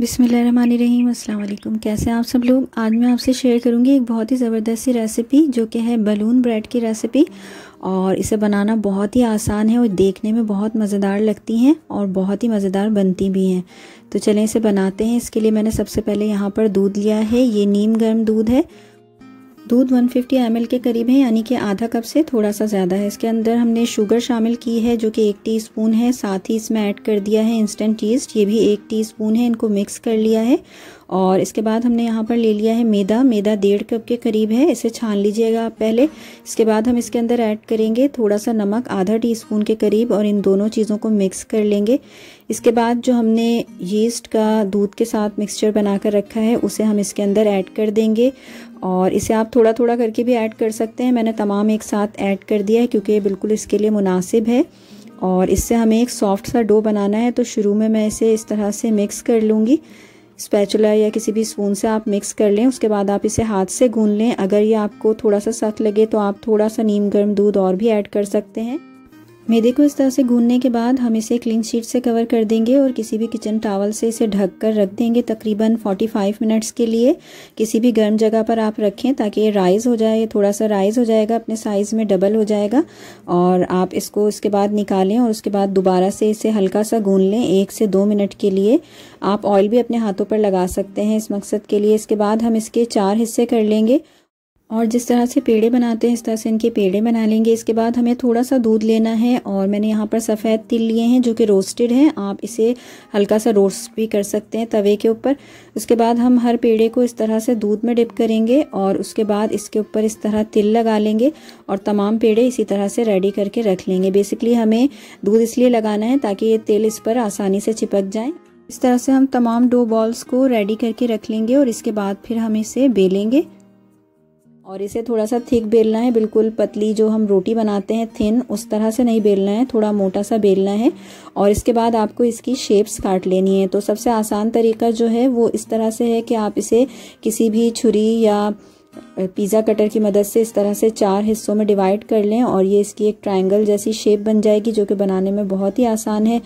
बिसमीम अल्लाम कैसे आप सब लोग आज मैं आपसे शेयर करूंगी एक बहुत ही ज़बरदस्त सी रेसिपी जो कि है बलून ब्रेड की रेसिपी और इसे बनाना बहुत ही आसान है और देखने में बहुत मज़ेदार लगती हैं और बहुत ही मज़ेदार बनती भी हैं तो चलें इसे बनाते हैं इसके लिए मैंने सबसे पहले यहाँ पर दूध लिया है ये नीम गर्म दूध है दूध 150 फिफ्टी के करीब है यानी कि आधा कप से थोड़ा सा ज़्यादा है इसके अंदर हमने शुगर शामिल की है जो कि एक टीस्पून है साथ ही इसमें ऐड कर दिया है इंस्टेंट ईस्ट ये भी एक टीस्पून है इनको मिक्स कर लिया है और इसके बाद हमने यहाँ पर ले लिया है मैदा मैदा डेढ़ कप के करीब है इसे छान लीजिएगा आप पहले इसके बाद हम इसके अंदर ऐड करेंगे थोड़ा सा नमक आधा टीस्पून के करीब और इन दोनों चीज़ों को मिक्स कर लेंगे इसके बाद जो हमने यीस्ट का दूध के साथ मिक्सचर बना कर रखा है उसे हम इसके अंदर ऐड कर देंगे और इसे आप थोड़ा थोड़ा करके भी ऐड कर सकते हैं मैंने तमाम एक साथ ऐड कर दिया है क्योंकि ये बिल्कुल इसके लिए मुनासिब है और इससे हमें एक सॉफ्ट सा डो बनाना है तो शुरू में मैं इसे इस तरह से मिक्स कर लूँगी स्पैचुला या किसी भी स्पून से आप मिक्स कर लें उसके बाद आप इसे हाथ से गून लें अगर ये आपको थोड़ा सा सख्त लगे तो आप थोड़ा सा नीम गर्म दूध और भी ऐड कर सकते हैं मैदे को इस तरह से गूंदने के बाद हम इसे क्लीन शीट से कवर कर देंगे और किसी भी किचन टावल से इसे ढक कर रख देंगे तकरीबन 45 मिनट्स के लिए किसी भी गर्म जगह पर आप रखें ताकि ये राइज़ हो जाए थोड़ा सा राइज़ हो जाएगा अपने साइज़ में डबल हो जाएगा और आप इसको इसके बाद निकालें और उसके बाद दोबारा से इसे हल्का सा गून लें एक से दो मिनट के लिए आप ऑयल भी अपने हाथों पर लगा सकते हैं इस मकसद के लिए इसके बाद हम इसके चार हिस्से कर लेंगे और जिस तरह से पेड़े बनाते हैं इस तरह से इनके पेड़े बना लेंगे इसके बाद हमें थोड़ा सा दूध लेना है और मैंने यहाँ पर सफ़ेद तिल लिए हैं जो कि रोस्टेड हैं आप इसे हल्का सा रोस्ट भी कर सकते हैं तवे के ऊपर उसके बाद हम हर पेड़े को इस तरह से दूध में डिप करेंगे और उसके बाद इसके ऊपर इस तरह तिल लगा लेंगे और तमाम पेड़े इसी तरह से रेडी करके रख लेंगे बेसिकली हमें दूध इसलिए लगाना है ताकि ये तिल इस पर आसानी से चिपक जाए इस तरह से हम तमाम डो बॉल्स को रेडी करके रख लेंगे और इसके बाद फिर हम इसे बेलेंगे और इसे थोड़ा सा थिक बेलना है बिल्कुल पतली जो हम रोटी बनाते हैं थिन उस तरह से नहीं बेलना है थोड़ा मोटा सा बेलना है और इसके बाद आपको इसकी शेप्स काट लेनी है तो सबसे आसान तरीका जो है वो इस तरह से है कि आप इसे किसी भी छुरी या पिज़्ज़ा कटर की मदद से इस तरह से चार हिस्सों में डिवाइड कर लें और ये इसकी एक ट्रायंगल जैसी शेप बन जाएगी जो कि बनाने में बहुत ही आसान है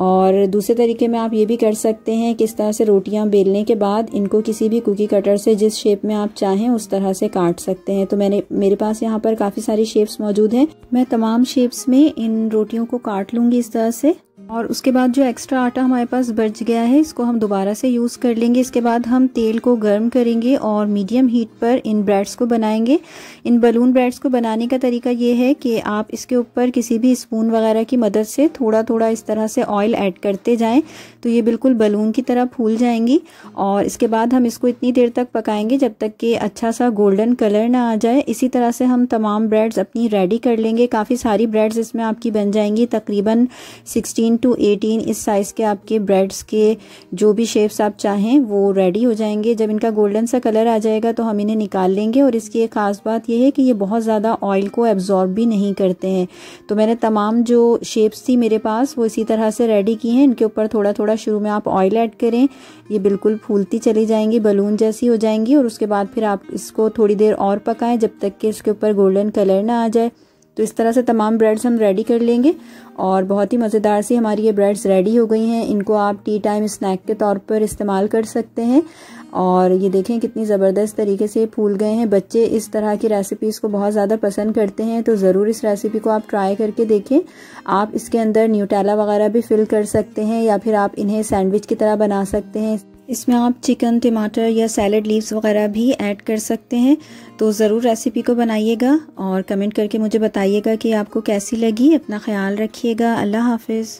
और दूसरे तरीके में आप ये भी कर सकते हैं कि इस तरह से रोटियां बेलने के बाद इनको किसी भी कुकी कटर से जिस शेप में आप चाहें उस तरह से काट सकते हैं तो मैंने मेरे पास यहाँ पर काफ़ी सारी शेप्स मौजूद हैं मैं तमाम शेप्स में इन रोटियों को काट लूँगी इस तरह से और उसके बाद जो एक्स्ट्रा आटा हमारे पास बच गया है इसको हम दोबारा से यूज़ कर लेंगे इसके बाद हम तेल को गर्म करेंगे और मीडियम हीट पर इन ब्रेड्स को बनाएंगे इन बलून ब्रेड्स को बनाने का तरीका ये है कि आप इसके ऊपर किसी भी स्पून वगैरह की मदद से थोड़ा थोड़ा इस तरह से ऑयल ऐड करते जाएँ तो ये बिल्कुल बलून की तरह फूल जाएंगी और इसके बाद हम इसको इतनी देर तक पकाएंगे जब तक कि अच्छा सा गोल्डन कलर ना आ जाए इसी तरह से हम तमाम ब्रेड्स अपनी रेडी कर लेंगे काफ़ी सारी ब्रेड्स इसमें आपकी बन जाएंगी तकरीबन सिक्सटीन टू 18 इस साइज़ के आपके ब्रेड्स के जो भी शेप्स आप चाहें वो रेडी हो जाएंगे जब इनका गोल्डन सा कलर आ जाएगा तो हम इन्हें निकाल लेंगे और इसकी एक ख़ास बात यह है कि ये बहुत ज़्यादा ऑयल को एब्जॉर्ब भी नहीं करते हैं तो मैंने तमाम जो शेप्स थी मेरे पास वो इसी तरह से रेडी की हैं इनके ऊपर थोड़ा थोड़ा शुरू में आप ऑयल ऐड करें ये बिल्कुल फूलती चली जाएंगी बलून जैसी हो जाएंगी और उसके बाद फिर आप इसको थोड़ी देर और पकाएं जब तक कि इसके ऊपर गोल्डन कलर ना आ जाए तो इस तरह से तमाम ब्रेड्स हम रेडी कर लेंगे और बहुत ही मज़ेदार सी हमारी ये ब्रेड्स रेडी हो गई हैं इनको आप टी टाइम स्नैक के तौर पर इस्तेमाल कर सकते हैं और ये देखें कितनी ज़बरदस्त तरीके से फूल गए हैं बच्चे इस तरह की रेसिपीज़ को बहुत ज़्यादा पसंद करते हैं तो ज़रूर इस रेसिपी को आप ट्राई करके देखें आप इसके अंदर न्यूटेला वगैरह भी फिल कर सकते हैं या फिर आप इन्हें सैंडविच की तरह बना सकते हैं इसमें आप चिकन टमाटर या सैलड लीव्स वगैरह भी ऐड कर सकते हैं तो ज़रूर रेसिपी को बनाइएगा और कमेंट करके मुझे बताइएगा कि आपको कैसी लगी अपना ख्याल रखिएगा अल्लाह हाफिज़